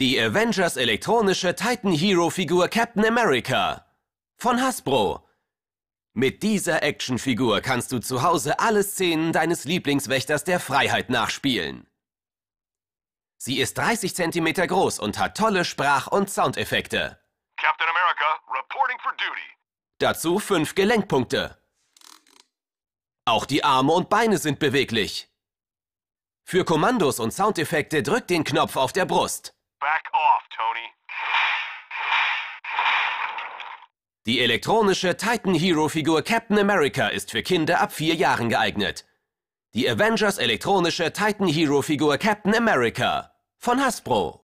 Die Avengers elektronische Titan Hero Figur Captain America von Hasbro. Mit dieser Actionfigur kannst du zu Hause alle Szenen deines Lieblingswächters der Freiheit nachspielen. Sie ist 30 cm groß und hat tolle Sprach- und Soundeffekte. Captain America, reporting for duty. Dazu fünf Gelenkpunkte. Auch die Arme und Beine sind beweglich. Für Kommandos und Soundeffekte drück den Knopf auf der Brust. Back Off, Tony. Die elektronische Titan Hero Figur Captain America ist für Kinder ab vier Jahren geeignet. Die Avengers elektronische Titan Hero Figur Captain America von Hasbro.